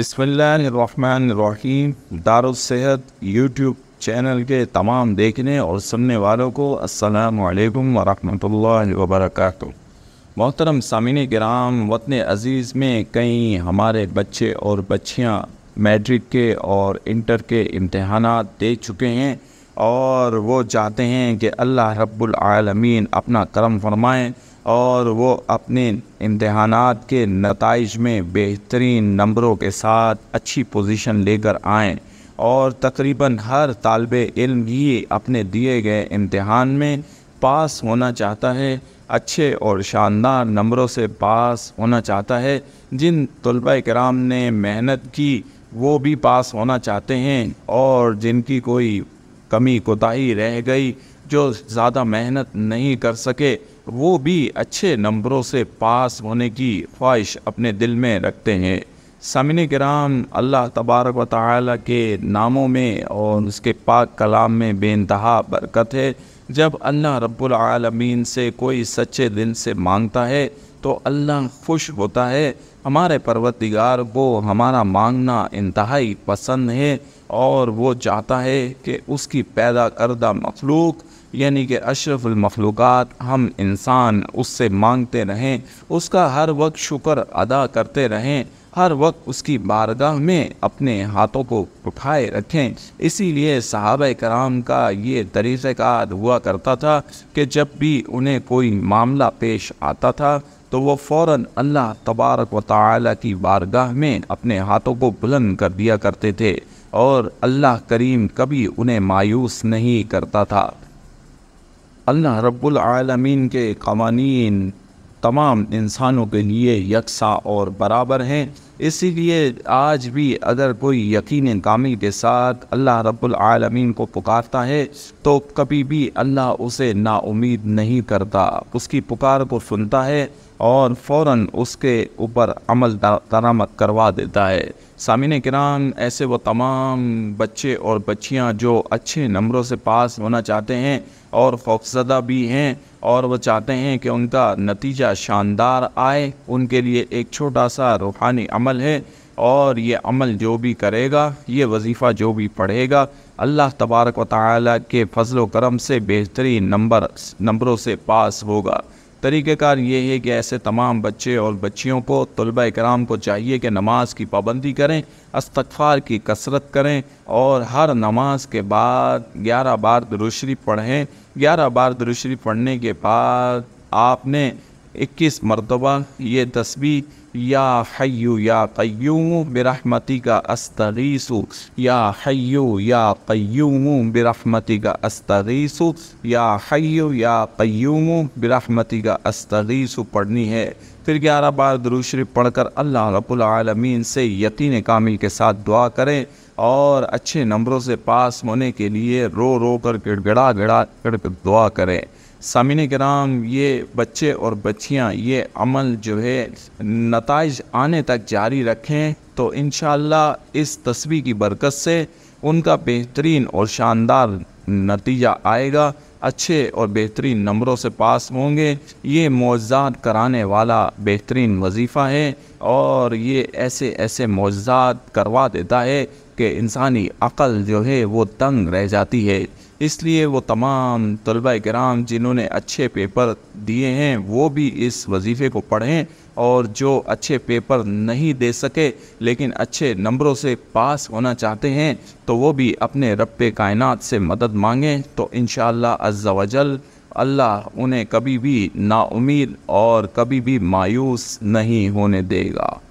बिसमीम दारसेहत YouTube channel के तमाम देखने और सुनने वालों को असलकम वरम वबरक मोहतरम सामिन ग्राम वतन अज़ीज़ में कई हमारे बच्चे और बच्चियाँ मैट्रिक के और इंटर के इम्तहान दे चुके हैं और वो चाहते हैं कि अल्लाह रब्बुल आलमीन अपना करम फरमाएं और वो अपने इम्तहान के नतज में बेहतरीन नंबरों के साथ अच्छी पोजीशन लेकर आएं और तकरीबन हर तालब इल्म ही अपने दिए गए इम्तहान में पास होना चाहता है अच्छे और शानदार नंबरों से पास होना चाहता है जिन तलबा कराम ने मेहनत की वो भी पास होना चाहते हैं और जिनकी कोई कमी कोताही रह गई जो ज़्यादा मेहनत नहीं कर सके वो भी अच्छे नंबरों से पास होने की ख्वाहिश अपने दिल में रखते हैं समिन कराम अल्लाह तबारक व ताली के नामों में और उसके पाक कलाम में बेानतहा बरकत है जब अल्लाह रब्बुल रबालमीन से कोई सच्चे दिल से मांगता है तो अल्लाह खुश होता है हमारे परवतगार को हमारा मांगना इंतहाई पसंद है और वो चाहता है कि उसकी पैदा करदा मखलूक यानी कि अशरफुलमखलूक हम इंसान उससे मांगते रहें उसका हर वक्त शुक्र अदा करते रहें हर वक्त उसकी बारगाह में अपने हाथों को उठाए रखें इसीलिए साहब कराम का ये तरीक़ार हुआ करता था कि जब भी उन्हें कोई मामला पेश आता था तो वो फ़ौर अल्लाह तबारक व ताली की बारगाह में अपने हाथों को बुलंद कर दिया करते थे और अल्लाह करीम कभी उन्हें मायूस नहीं करता था अल्लाह रब्बुल आलमीन के कवानीन तमाम इंसानों के लिए यकसा और बराबर हैं इसीलिए आज भी अगर कोई यकीन कामी के साथ अल्लाह रब्बुल आलमीन को पुकारता है तो कभी भी अल्लाह उसे नाउमीद नहीं करता उसकी पुकार को सुनता है और फ़ौर उसके ऊपर अमल दरामद करवा देता है सामिन किराम ऐसे वो तमाम बच्चे और बच्चियां जो अच्छे नंबरों से पास होना चाहते हैं और खौफजदा भी हैं और वो चाहते हैं कि उनका नतीजा शानदार आए उनके लिए एक छोटा सा रूहानी अमल है और ये अमल जो भी करेगा ये वजीफ़ा जो भी पढ़ेगा अल्लाह तबारक व ताली के फजल करम से बेहतरीन नंबर नंबरों से पास होगा तरीक़ार ये है कि ऐसे तमाम बच्चे और बच्चियों को तलबा कराम को चाहिए कि नमाज की पाबंदी करें अस्तफ़ार की कसरत करें और हर नमाज के बाद ग्यारह बार दुरुशरी पढ़ें ग्यारह बार दुरुशरी पढ़ने के बाद आपने इक्कीस मरतबा ये तस्वीर या हय्यू या क़य्यूम बिरहमति का अस्तरीसु या हय्यू या क़य्यूम बिरहमति का अस्तरीसु या हय्यू या क़य्यूम बिरहमति का अस्तरीसु पढ़नी है फिर ग्यारह बार दुरुशरी पढ़कर अल्लाह रब्बुल आलमीन से यकीन कामिल के साथ दुआ करें और अच्छे नंबरों से पास होने के लिए रो रो कर गिड़गड़ा गिड़ा कर दुआ करें सामिन कराम ये बच्चे और बच्चियाँ ये अमल जो है नतज आने तक जारी रखें तो इन इस तस्वीर की बरकत से उनका बेहतरीन और शानदार नतीजा आएगा अच्छे और बेहतरीन नंबरों से पास होंगे ये मुआवजात कराने वाला बेहतरीन वजीफ़ा है और ये ऐसे ऐसे मुआवजात करवा देता है कि इंसानी अकल जो है वो तंग रह जाती है इसलिए वो तमाम तलबा कराम जिन्होंने अच्छे पेपर दिए हैं वो भी इस वजीफ़े को पढ़ें और जो अच्छे पेपर नहीं दे सके लेकिन अच्छे नंबरों से पास होना चाहते हैं तो वो भी अपने रब कायनात से मदद मांगें तो इन शजल अल्लाह उन्हें कभी भी नाउमीद और कभी भी मायूस नहीं होने देगा